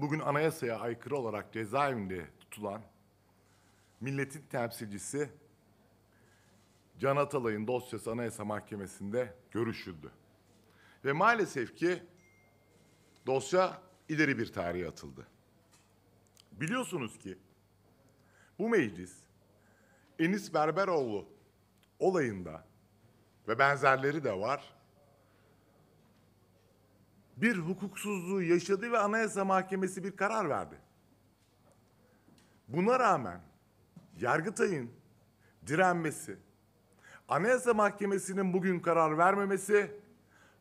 bugün anayasaya aykırı olarak cezaevinde tutulan milletin temsilcisi Can Atalay'ın dosyası Anayasa Mahkemesi'nde görüşüldü. Ve maalesef ki dosya ileri bir tarihe atıldı. Biliyorsunuz ki bu meclis Enis Berberoğlu olayında ve benzerleri de var bir hukuksuzluğu yaşadı ve Anayasa Mahkemesi bir karar verdi. Buna rağmen Yargıtay'ın direnmesi, Anayasa Mahkemesi'nin bugün karar vermemesi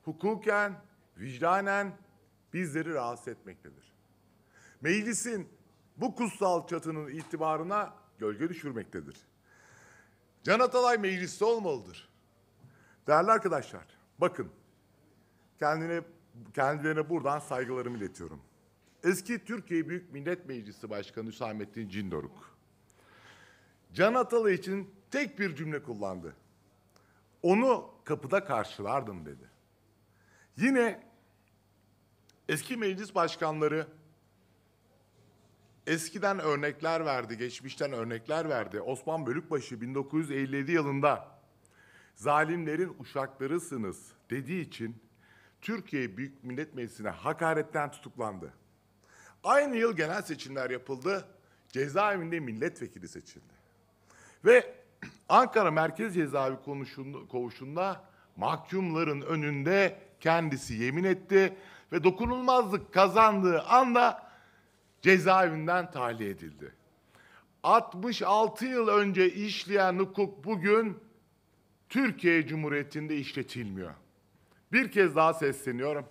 hukuken, vicdanen bizleri rahatsız etmektedir. Meclisin bu kutsal çatının itibarına gölge düşürmektedir. Can Atalay mecliste olmalıdır. Değerli arkadaşlar, bakın kendine kendilerine buradan saygılarımı iletiyorum. Eski Türkiye Büyük Millet Meclisi Başkanı Hüsamettin Cindoruk. Can Atalı için tek bir cümle kullandı. Onu kapıda karşılardım dedi. Yine eski meclis başkanları eskiden örnekler verdi, geçmişten örnekler verdi. Osman Bölükbaşı 1957 yılında zalimlerin uşaklarısınız dediği için Türkiye Büyük Millet Meclisi'ne hakaretten tutuklandı. Aynı yıl genel seçimler yapıldı. Cezaevinde milletvekili seçildi. Ve Ankara Merkez Cezaevi kovuşunda mahkumların önünde kendisi yemin etti ve dokunulmazlık kazandığı anda cezaevinden tahliye edildi. 66 yıl önce işleyen hukuk bugün Türkiye Cumhuriyeti'nde işletilmiyor. Bir kez daha sesleniyorum.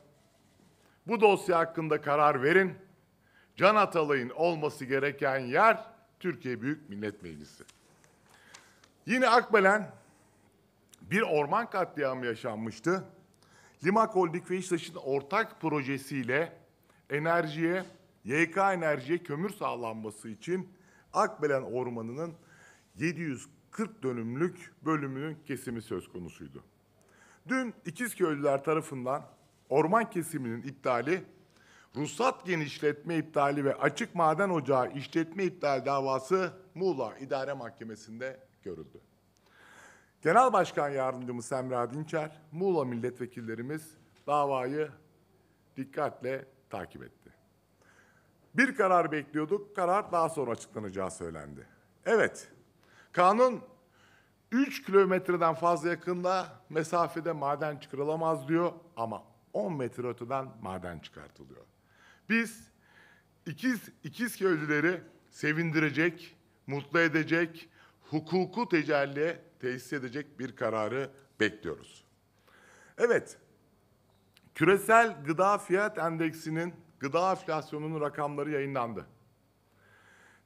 Bu dosya hakkında karar verin. Can Atalay'ın olması gereken yer Türkiye Büyük Millet Meclisi. Yine Akbelen bir orman katliamı yaşanmıştı. Limak Holding ve İştaş'ın ortak projesiyle enerjiye, YK enerjiye kömür sağlanması için Akbelen Ormanı'nın 740 dönümlük bölümünün kesimi söz konusuydu. Dün İkizköylüler tarafından orman kesiminin iptali, ruhsat genişletme iptali ve açık maden ocağı işletme iptal davası Muğla İdare Mahkemesi'nde görüldü. Genel Başkan Yardımcımız Semra Dinçer, Muğla milletvekillerimiz davayı dikkatle takip etti. Bir karar bekliyorduk, karar daha sonra açıklanacağı söylendi. Evet, kanun 3 kilometreden fazla yakında mesafede maden çıkarılamaz diyor ama 10 metre öteden maden çıkartılıyor. Biz ikiz, ikiz köylüleri sevindirecek, mutlu edecek, hukuku tecelliye tesis edecek bir kararı bekliyoruz. Evet, küresel gıda fiyat endeksinin gıda enflasyonunun rakamları yayınlandı.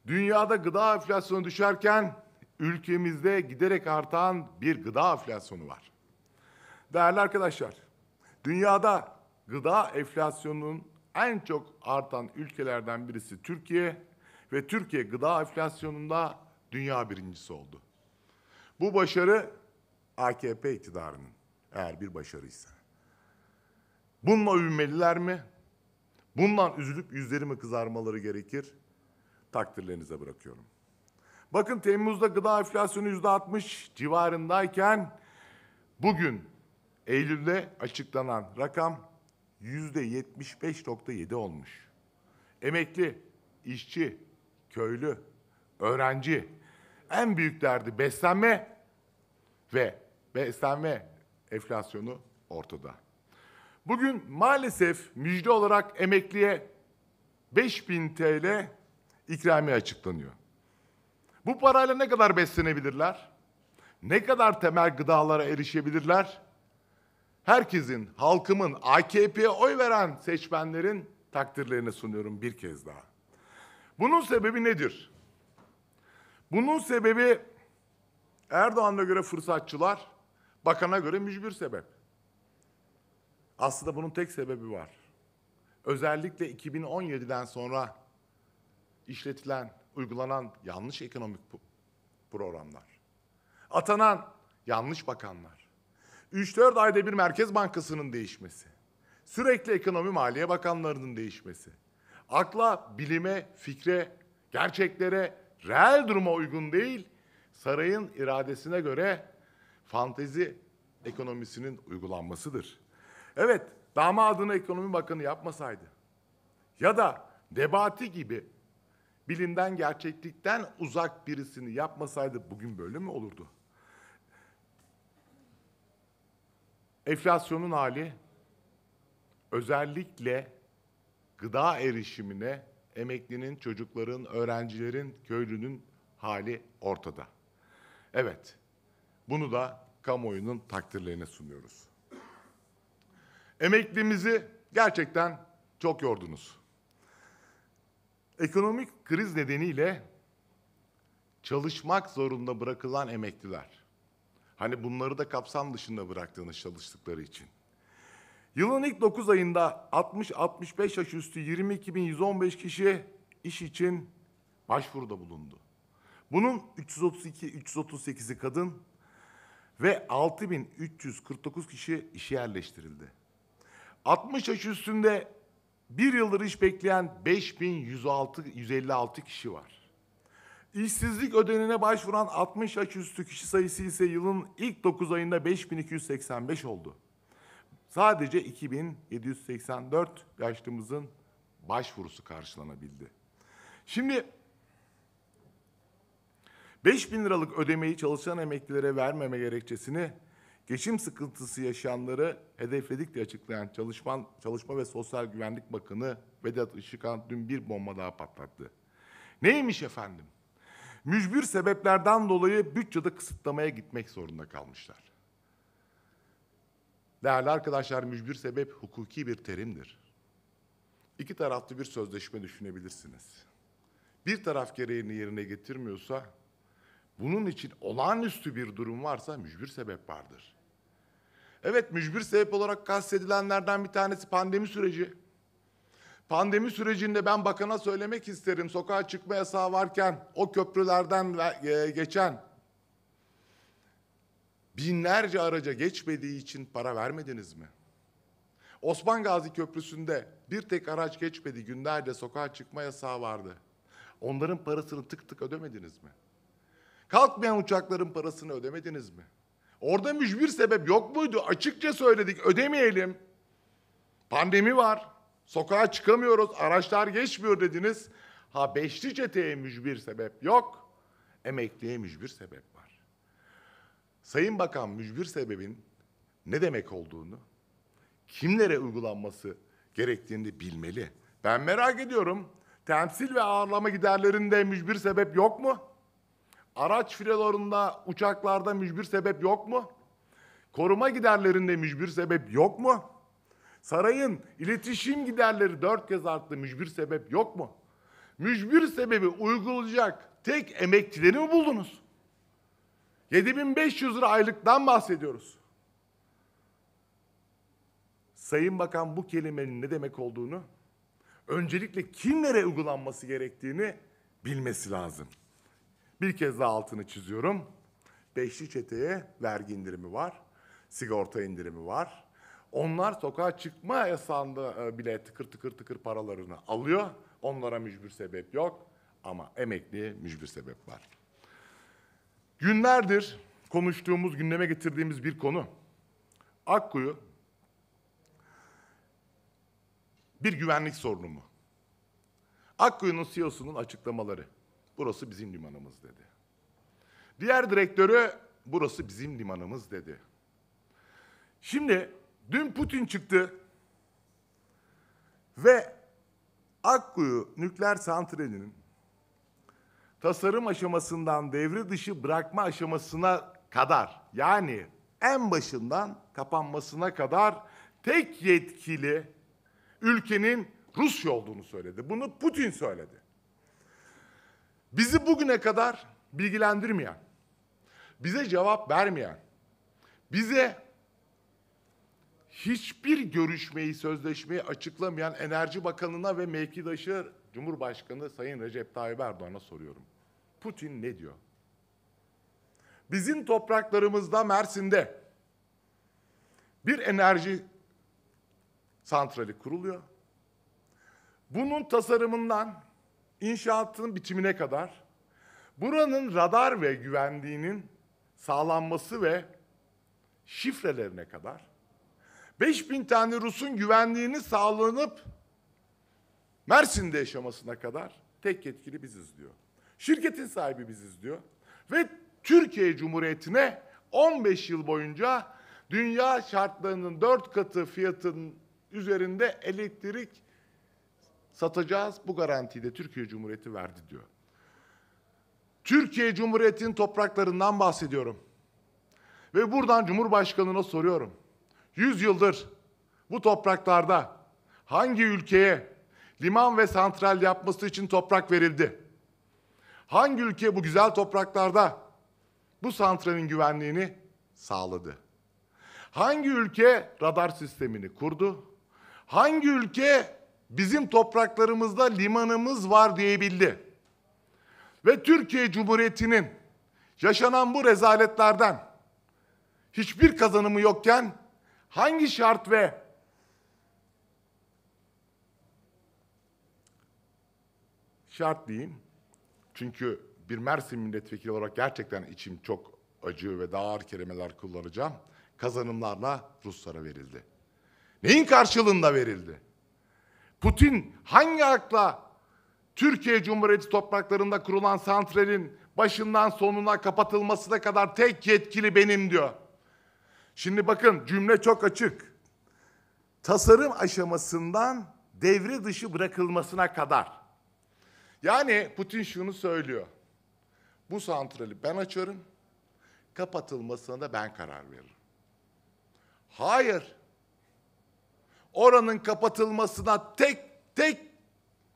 Dünyada gıda enflasyonu düşerken ülkemizde giderek artan bir gıda enflasyonu var. Değerli arkadaşlar, dünyada gıda enflasyonunun en çok artan ülkelerden birisi Türkiye ve Türkiye gıda enflasyonunda dünya birincisi oldu. Bu başarı AKP iktidarının eğer bir başarıysa. Bununla övünmeliler mi? Bundan üzülüp yüzlerimi kızarmaları gerekir. Takdirlerinize bırakıyorum. Bakın Temmuz'da gıda enflasyonu yüzde 60 civarındayken bugün Eylül'de açıklanan rakam yüzde 75.7 olmuş. Emekli, işçi, köylü, öğrenci en büyük derdi beslenme ve beslenme enflasyonu ortada. Bugün maalesef müjde olarak emekliye 5000 TL ikramiye açıklanıyor. Bu parayla ne kadar beslenebilirler? Ne kadar temel gıdalara erişebilirler? Herkesin, halkımın, AKP'ye oy veren seçmenlerin takdirlerini sunuyorum bir kez daha. Bunun sebebi nedir? Bunun sebebi Erdoğan'a göre fırsatçılar, bakana göre mücbir sebep. Aslında bunun tek sebebi var. Özellikle 2017'den sonra işletilen uygulanan yanlış ekonomik programlar, atanan yanlış bakanlar, 3-4 ayda bir Merkez Bankası'nın değişmesi, sürekli ekonomi maliye bakanlarının değişmesi, akla, bilime, fikre, gerçeklere, reel duruma uygun değil, sarayın iradesine göre fantezi ekonomisinin uygulanmasıdır. Evet, damadını ekonomi bakanı yapmasaydı ya da Nebati gibi bilimden, gerçeklikten uzak birisini yapmasaydı bugün böyle mi olurdu? Enflasyonun hali özellikle gıda erişimine emeklinin, çocukların, öğrencilerin, köylünün hali ortada. Evet, bunu da kamuoyunun takdirlerine sunuyoruz. Emeklimizi gerçekten çok yordunuz. Ekonomik kriz nedeniyle çalışmak zorunda bırakılan emekliler. Hani bunları da kapsam dışında bıraktığınız çalıştıkları için. Yılın ilk 9 ayında 60-65 yaş üstü 22.115 kişi iş için başvuruda bulundu. Bunun 332-338'i kadın ve 6.349 kişi işe yerleştirildi. 60 yaş üstünde bir yıldır iş bekleyen 5156 kişi var. İşsizlik ödenine başvuran 60 yaş üstü kişi sayısı ise yılın ilk 9 ayında 5285 oldu. Sadece 2784 yaşlımızın başvurusu karşılanabildi. Şimdi 5 bin liralık ödemeyi çalışan emeklilere vermeme gerekçesini geçim sıkıntısı yaşayanları hedefledik diye açıklayan Çalışman, Çalışma ve Sosyal Güvenlik Bakanı Vedat Işıkhan dün bir bomba daha patlattı. Neymiş efendim? Mücbir sebeplerden dolayı bütçede kısıtlamaya gitmek zorunda kalmışlar. Değerli arkadaşlar, mücbir sebep hukuki bir terimdir. İki taraflı bir sözleşme düşünebilirsiniz. Bir taraf gereğini yerine getirmiyorsa bunun için olağanüstü bir durum varsa mücbir sebep vardır. Evet mücbir sebep olarak kastedilenlerden bir tanesi pandemi süreci. Pandemi sürecinde ben bakana söylemek isterim. Sokağa çıkma yasağı varken o köprülerden e, geçen binlerce araca geçmediği için para vermediniz mi? Osman Gazi Köprüsü'nde bir tek araç geçmedi günlerce sokağa çıkma yasağı vardı. Onların parasını tık tık ödemediniz mi? Kalkmayan uçakların parasını ödemediniz mi? Orada mücbir sebep yok muydu? Açıkça söyledik ödemeyelim. Pandemi var. Sokağa çıkamıyoruz. Araçlar geçmiyor dediniz. Ha beşli çeteye mücbir sebep yok. Emekliye mücbir sebep var. Sayın Bakan mücbir sebebin ne demek olduğunu, kimlere uygulanması gerektiğini bilmeli. Ben merak ediyorum. Temsil ve ağırlama giderlerinde mücbir sebep yok mu? Araç filolarında, uçaklarda mücbir sebep yok mu? Koruma giderlerinde mücbir sebep yok mu? Sarayın iletişim giderleri dört kez arttı. Mücbir sebep yok mu? Mücbir sebebi uygulayacak tek emekçileri mi buldunuz? 7500 lira aylıktan bahsediyoruz. Sayın Bakan bu kelimenin ne demek olduğunu, öncelikle kimlere uygulanması gerektiğini bilmesi lazım. Bir kez daha altını çiziyorum. Beşli çeteye vergi indirimi var. Sigorta indirimi var. Onlar sokağa çıkma yasağında e, bile tıkır tıkır tıkır paralarını alıyor. Onlara mücbir sebep yok ama emekliye mücbir sebep var. Günlerdir konuştuğumuz, gündeme getirdiğimiz bir konu. Akkuyu bir güvenlik sorunu mu? Akkuyu'nun CEO'sunun açıklamaları burası bizim limanımız dedi. Diğer direktörü burası bizim limanımız dedi. Şimdi dün Putin çıktı ve Akkuyu nükleer santralinin tasarım aşamasından devre dışı bırakma aşamasına kadar yani en başından kapanmasına kadar tek yetkili ülkenin Rusya olduğunu söyledi. Bunu Putin söyledi. Bizi bugüne kadar bilgilendirmeyen, bize cevap vermeyen, bize hiçbir görüşmeyi, sözleşmeyi açıklamayan Enerji Bakanı'na ve mevkidaşı Cumhurbaşkanı Sayın Recep Tayyip Erdoğan'a soruyorum. Putin ne diyor? Bizim topraklarımızda Mersin'de bir enerji santrali kuruluyor. Bunun tasarımından inşaatının bitimine kadar buranın radar ve güvenliğinin sağlanması ve şifrelerine kadar 5000 tane Rus'un güvenliğini sağlanıp Mersin'de yaşamasına kadar tek yetkili biziz diyor. Şirketin sahibi biziz diyor. Ve Türkiye Cumhuriyeti'ne 15 yıl boyunca dünya şartlarının dört katı fiyatın üzerinde elektrik satacağız. Bu garantiyi de Türkiye Cumhuriyeti verdi diyor. Türkiye Cumhuriyeti'nin topraklarından bahsediyorum. Ve buradan Cumhurbaşkanı'na soruyorum. Yüz yıldır bu topraklarda hangi ülkeye liman ve santral yapması için toprak verildi? Hangi ülke bu güzel topraklarda bu santralin güvenliğini sağladı? Hangi ülke radar sistemini kurdu? Hangi ülke bizim topraklarımızda limanımız var diyebildi. Ve Türkiye Cumhuriyeti'nin yaşanan bu rezaletlerden hiçbir kazanımı yokken hangi şart ve şart diyeyim. Çünkü bir Mersin milletvekili olarak gerçekten içim çok acı ve daha ağır kelimeler kullanacağım. Kazanımlarla Ruslara verildi. Neyin karşılığında verildi? Putin hangi hakla Türkiye Cumhuriyeti topraklarında kurulan santralin başından sonuna kapatılmasına kadar tek yetkili benim diyor. Şimdi bakın cümle çok açık. Tasarım aşamasından devre dışı bırakılmasına kadar. Yani Putin şunu söylüyor. Bu santrali ben açarım, kapatılmasına da ben karar veririm. Hayır oranın kapatılmasına tek tek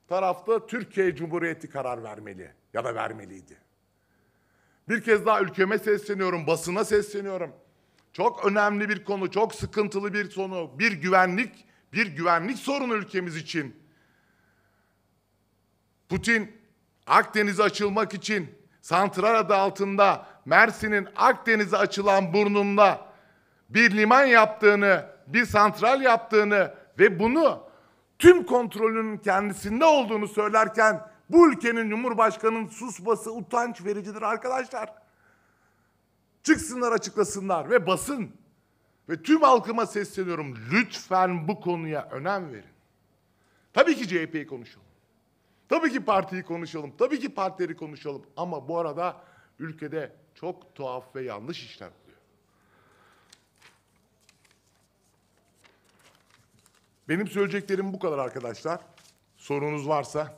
tarafta Türkiye Cumhuriyeti karar vermeli ya da vermeliydi. Bir kez daha ülkeme sesleniyorum, basına sesleniyorum. Çok önemli bir konu, çok sıkıntılı bir sonu, bir güvenlik, bir güvenlik sorunu ülkemiz için. Putin Akdeniz açılmak için santral adı altında Mersin'in Akdeniz'e açılan burnunda bir liman yaptığını bir santral yaptığını ve bunu tüm kontrolünün kendisinde olduğunu söylerken bu ülkenin Cumhurbaşkanı'nın susması utanç vericidir arkadaşlar. Çıksınlar açıklasınlar ve basın ve tüm halkıma sesleniyorum lütfen bu konuya önem verin. Tabii ki CHP'yi konuşalım. Tabii ki partiyi konuşalım. Tabii ki partileri konuşalım. Ama bu arada ülkede çok tuhaf ve yanlış işler var. Benim söyleyeceklerim bu kadar arkadaşlar. Sorunuz varsa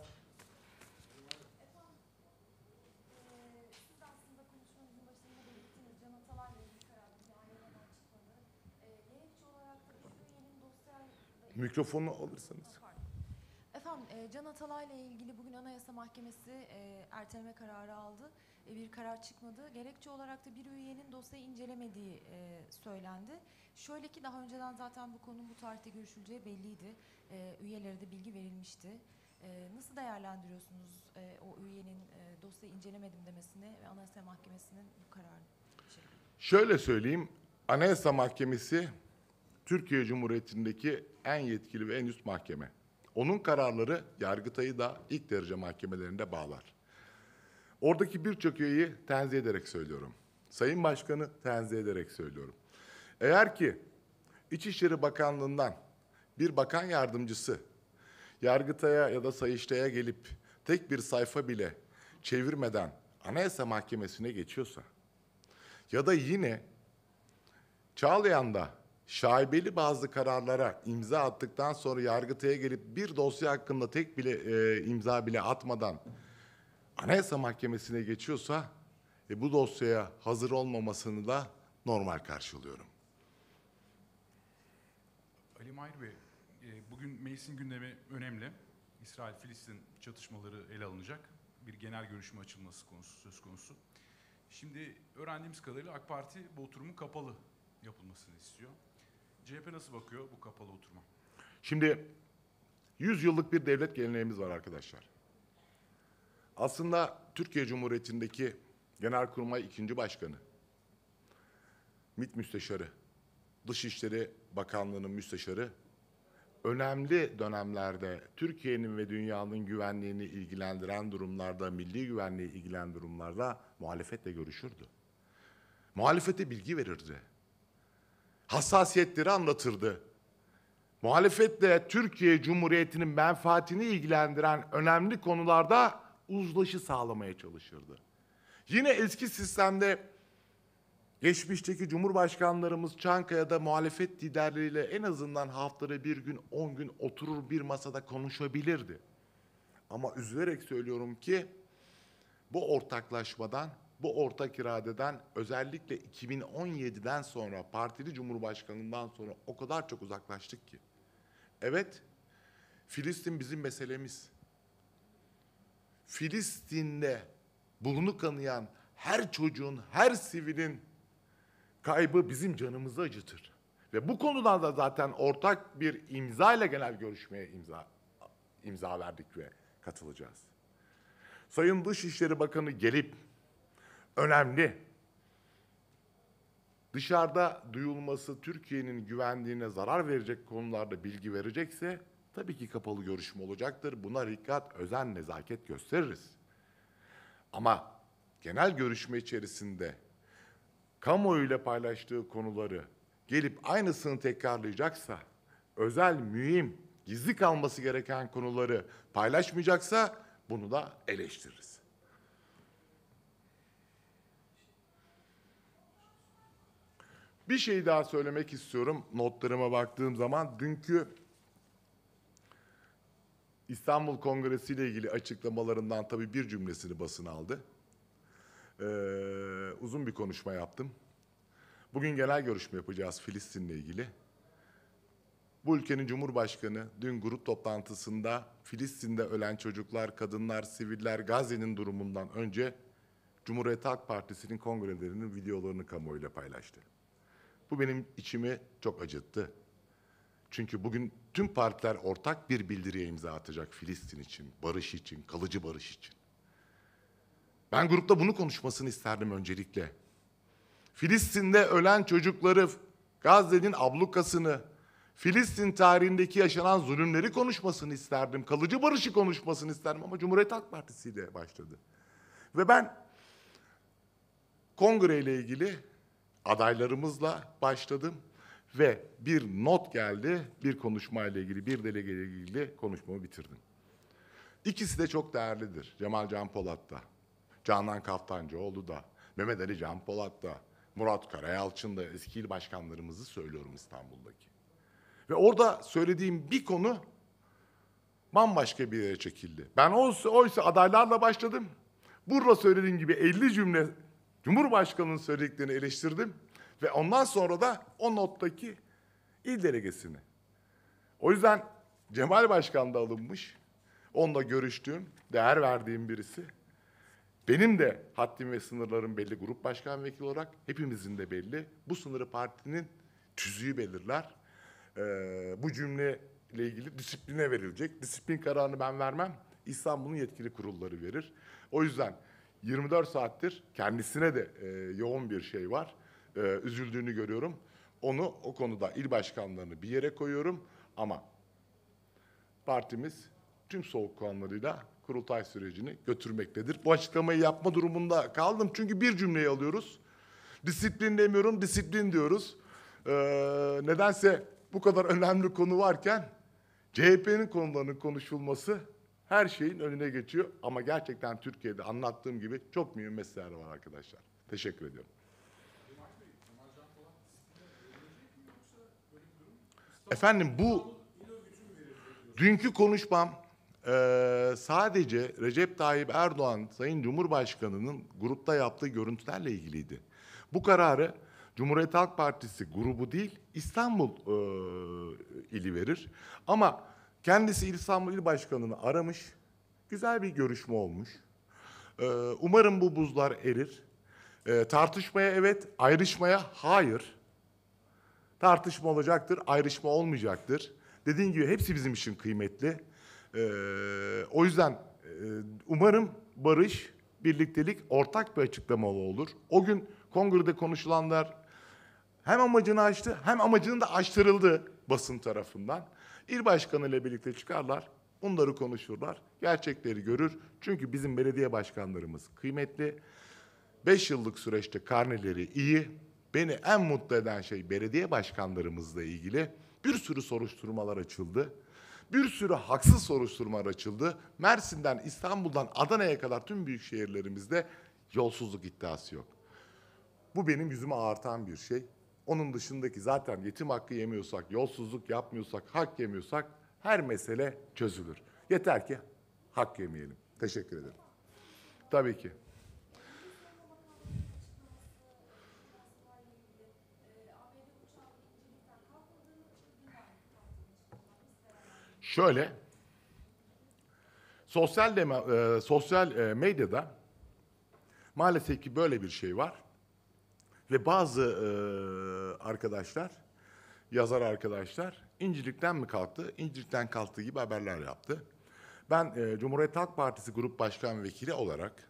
Mikrofonu alırsanız. Efendim, e, Can Atalay'la ilgili bugün Anayasa Mahkemesi e, erteleme kararı aldı. E, bir karar çıkmadı. Gerekçe olarak da bir üyenin dosyayı incelemediği e, söylendi. Şöyle ki daha önceden zaten bu konunun bu tarihte görüşüleceği belliydi. E, üyelere de bilgi verilmişti. E, nasıl değerlendiriyorsunuz e, o üyenin e, dosyayı incelemedim demesini ve Anayasa Mahkemesi'nin bu kararını? Şöyle söyleyeyim, Anayasa Mahkemesi Türkiye Cumhuriyeti'ndeki en yetkili ve en üst mahkeme. Onun kararları Yargıtay'ı da ilk derece mahkemelerinde bağlar. Oradaki birçok üyeyi tenzih ederek söylüyorum. Sayın Başkan'ı tenzih ederek söylüyorum. Eğer ki İçişleri Bakanlığı'ndan bir bakan yardımcısı Yargıtay'a ya da Sayıştay'a gelip tek bir sayfa bile çevirmeden Anayasa Mahkemesi'ne geçiyorsa ya da yine Çağlayan'da şaibeli bazı kararlara imza attıktan sonra Yargıtay'a gelip bir dosya hakkında tek bile e, imza bile atmadan Anayasa Mahkemesi'ne geçiyorsa e, bu dosyaya hazır olmamasını da normal karşılıyorum. Ali Mahir Bey, e, bugün meclisin gündemi önemli. İsrail-Filistin çatışmaları ele alınacak. Bir genel görüşme açılması konusu söz konusu. Şimdi öğrendiğimiz kadarıyla AK Parti bu oturumun kapalı yapılmasını istiyor. CHP nasıl bakıyor bu kapalı oturuma? Şimdi 100 yıllık bir devlet geleneğimiz var arkadaşlar. Aslında Türkiye Cumhuriyeti'ndeki Genelkurmay ikinci Başkanı, MİT Müsteşarı, Dışişleri Bakanlığı'nın müsteşarı önemli dönemlerde Türkiye'nin ve dünyanın güvenliğini ilgilendiren durumlarda, milli güvenliği ilgilendiren durumlarda muhalefetle görüşürdü. Muhalefete bilgi verirdi. Hassasiyetleri anlatırdı. Muhalefetle Türkiye Cumhuriyeti'nin menfaatini ilgilendiren önemli konularda uzlaşı sağlamaya çalışırdı. Yine eski sistemde geçmişteki cumhurbaşkanlarımız Çankaya'da muhalefet liderleriyle en azından haftada bir gün, on gün oturur bir masada konuşabilirdi. Ama üzülerek söylüyorum ki bu ortaklaşmadan, bu ortak iradeden özellikle 2017'den sonra partili cumhurbaşkanından sonra o kadar çok uzaklaştık ki. Evet, Filistin bizim meselemiz. Filistin'de burnu kanayan her çocuğun, her sivilin kaybı bizim canımızı acıtır. Ve bu konudan da zaten ortak bir imza ile genel görüşmeye imza imza verdik ve katılacağız. Sayın Dışişleri Bakanı gelip önemli dışarıda duyulması Türkiye'nin güvenliğine zarar verecek konularda bilgi verecekse Tabii ki kapalı görüşme olacaktır. Buna dikkat, özen, nezaket gösteririz. Ama genel görüşme içerisinde kamuoyuyla paylaştığı konuları gelip aynısını tekrarlayacaksa, özel, mühim, gizli kalması gereken konuları paylaşmayacaksa bunu da eleştiririz. Bir şey daha söylemek istiyorum notlarıma baktığım zaman dünkü İstanbul Kongresi ile ilgili açıklamalarından tabii bir cümlesini basın aldı. Ee, uzun bir konuşma yaptım. Bugün genel görüşme yapacağız Filistin'le ilgili. Bu ülkenin Cumhurbaşkanı dün grup toplantısında Filistin'de ölen çocuklar, kadınlar, siviller, Gazze'nin durumundan önce Cumhuriyet Halk Partisi'nin kongrelerinin videolarını kamuoyuyla paylaştı. Bu benim içimi çok acıttı. Çünkü bugün tüm partiler ortak bir bildiriye imza atacak Filistin için, barış için, kalıcı barış için. Ben grupta bunu konuşmasını isterdim öncelikle. Filistin'de ölen çocukları, Gazze'nin ablukasını, Filistin tarihindeki yaşanan zulümleri konuşmasını isterdim. Kalıcı barışı konuşmasını isterdim ama Cumhuriyet Halk Partisi ile başladı. Ve ben kongre ile ilgili adaylarımızla başladım ve bir not geldi, bir konuşma ile ilgili, bir delege ile ilgili konuşmamı bitirdim. İkisi de çok değerlidir. Cemal Can Polat da Canan Kaftancıoğlu da, Mehmet Ali Can Polat da Murat Karayalçın da eski il başkanlarımızı söylüyorum İstanbul'daki. Ve orada söylediğim bir konu bambaşka bir yere çekildi. Ben oysa, oysa adaylarla başladım. Burada söylediğim gibi 50 cümle Cumhurbaşkanı'nın söylediklerini eleştirdim. Ve ondan sonra da o nottaki il delegesini. O yüzden Cemal Başkan da alınmış. Onunla görüştüğüm, değer verdiğim birisi. Benim de haddim ve sınırlarım belli grup başkan vekili olarak hepimizin de belli. Bu sınırı partinin tüzüğü belirler. Ee, bu cümle ile ilgili disipline verilecek. Disiplin kararını ben vermem. İstanbul'un yetkili kurulları verir. O yüzden 24 saattir kendisine de e, yoğun bir şey var e, üzüldüğünü görüyorum. Onu o konuda il başkanlarını bir yere koyuyorum ama partimiz tüm soğukkanlarıyla kurultay sürecini götürmektedir. Bu açıklamayı yapma durumunda kaldım çünkü bir cümleyi alıyoruz. Disiplin demiyorum, disiplin diyoruz. Ee, nedense bu kadar önemli konu varken CHP'nin konularının konuşulması her şeyin önüne geçiyor. Ama gerçekten Türkiye'de anlattığım gibi çok mühim meseleler var arkadaşlar. Teşekkür ediyorum. Efendim bu dünkü konuşmam e, sadece Recep Tayyip Erdoğan Sayın Cumhurbaşkanı'nın grupta yaptığı görüntülerle ilgiliydi. Bu kararı Cumhuriyet Halk Partisi grubu değil İstanbul e, ili verir. Ama kendisi İstanbul İl Başkanı'nı aramış. Güzel bir görüşme olmuş. E, umarım bu buzlar erir. E, tartışmaya evet, ayrışmaya hayır. Tartışma olacaktır, ayrışma olmayacaktır. Dediğim gibi hepsi bizim için kıymetli. Ee, o yüzden e, umarım barış, birliktelik ortak bir açıklama olur. O gün kongrede konuşulanlar hem amacını açtı hem amacının da açtırıldı basın tarafından. İl başkanı ile birlikte çıkarlar, bunları konuşurlar, gerçekleri görür. Çünkü bizim belediye başkanlarımız kıymetli. Beş yıllık süreçte karneleri iyi, Beni en mutlu eden şey belediye başkanlarımızla ilgili bir sürü soruşturmalar açıldı. Bir sürü haksız soruşturmalar açıldı. Mersin'den, İstanbul'dan, Adana'ya kadar tüm büyük şehirlerimizde yolsuzluk iddiası yok. Bu benim yüzüme ağırtan bir şey. Onun dışındaki zaten yetim hakkı yemiyorsak, yolsuzluk yapmıyorsak, hak yemiyorsak her mesele çözülür. Yeter ki hak yemeyelim. Teşekkür ederim. Tabii ki. Şöyle, sosyal deme, e, sosyal e, medyada maalesef ki böyle bir şey var ve bazı e, arkadaşlar, yazar arkadaşlar incirlikten mi kalktı, incilikten kalktığı gibi haberler yaptı. Ben e, Cumhuriyet Halk Partisi Grup Başkan Vekili olarak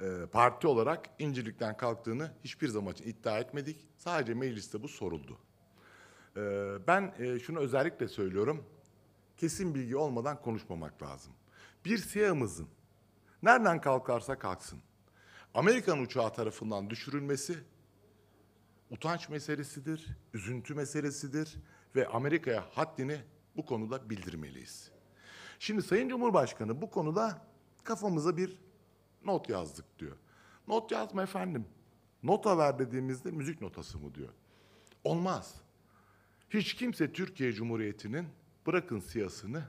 e, parti olarak incirlikten kalktığını hiçbir zaman iddia etmedik. Sadece mecliste bu soruldu. Ee, ben e, şunu özellikle söylüyorum. Kesin bilgi olmadan konuşmamak lazım. Bir SİHA'mızın nereden kalkarsa kalksın Amerikan uçağı tarafından düşürülmesi utanç meselesidir, üzüntü meselesidir ve Amerika'ya haddini bu konuda bildirmeliyiz. Şimdi Sayın Cumhurbaşkanı bu konuda kafamıza bir not yazdık diyor. Not yazma efendim. Nota ver dediğimizde müzik notası mı diyor. Olmaz. Hiç kimse Türkiye Cumhuriyeti'nin bırakın siyasını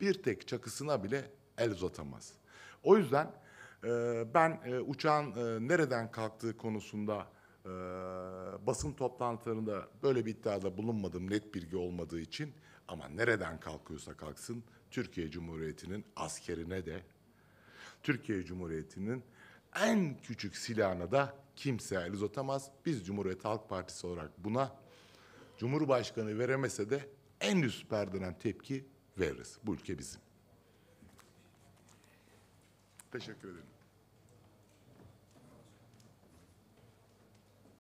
bir tek çakısına bile el uzatamaz. O yüzden e, ben e, uçağın e, nereden kalktığı konusunda e, basın toplantılarında böyle bir iddiada bulunmadım net bilgi olmadığı için ama nereden kalkıyorsa kalksın Türkiye Cumhuriyeti'nin askerine de Türkiye Cumhuriyeti'nin en küçük silahına da kimse el uzatamaz. Biz Cumhuriyet Halk Partisi olarak buna Cumhurbaşkanı veremese de en üst perdeden tepki veririz. Bu ülke bizim. Teşekkür ederim.